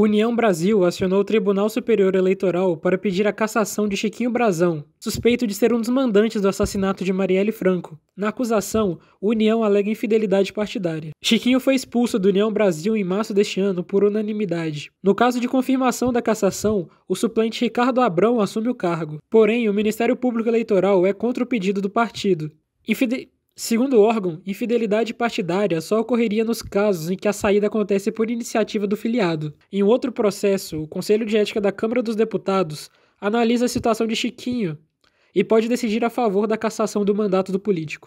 União Brasil acionou o Tribunal Superior Eleitoral para pedir a cassação de Chiquinho Brazão, suspeito de ser um dos mandantes do assassinato de Marielle Franco. Na acusação, União alega infidelidade partidária. Chiquinho foi expulso do União Brasil em março deste ano por unanimidade. No caso de confirmação da cassação, o suplente Ricardo Abrão assume o cargo. Porém, o Ministério Público Eleitoral é contra o pedido do partido. Infide Segundo o órgão, infidelidade partidária só ocorreria nos casos em que a saída acontece por iniciativa do filiado. Em outro processo, o Conselho de Ética da Câmara dos Deputados analisa a situação de Chiquinho e pode decidir a favor da cassação do mandato do político.